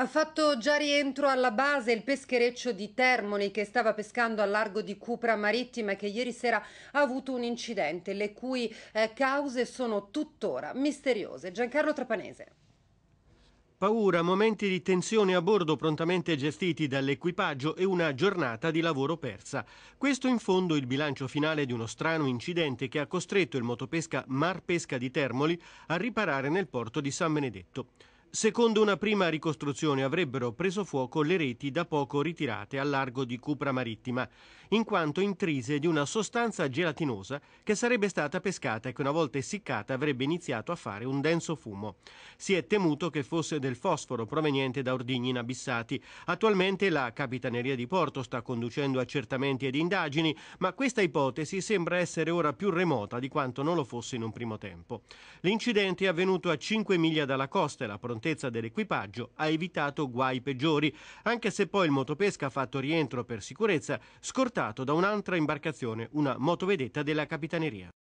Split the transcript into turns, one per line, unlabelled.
Ha fatto già rientro alla base il peschereccio di Termoli che stava pescando al largo di Cupra Marittima e che ieri sera ha avuto un incidente, le cui eh, cause sono tuttora misteriose. Giancarlo Trapanese.
Paura, momenti di tensione a bordo prontamente gestiti dall'equipaggio e una giornata di lavoro persa. Questo in fondo il bilancio finale di uno strano incidente che ha costretto il motopesca Mar Pesca di Termoli a riparare nel porto di San Benedetto. Secondo una prima ricostruzione avrebbero preso fuoco le reti da poco ritirate al largo di Cupra Marittima, in quanto intrise di una sostanza gelatinosa che sarebbe stata pescata e che una volta essiccata avrebbe iniziato a fare un denso fumo. Si è temuto che fosse del fosforo proveniente da ordigni inabissati. Attualmente la Capitaneria di Porto sta conducendo accertamenti ed indagini, ma questa ipotesi sembra essere ora più remota di quanto non lo fosse in un primo tempo. L'incidente è avvenuto a 5 miglia dalla costa e la prontezza dell'equipaggio ha evitato guai peggiori, anche se poi il motopesca ha fatto rientro per sicurezza scortato da un'altra imbarcazione, una motovedetta della Capitaneria.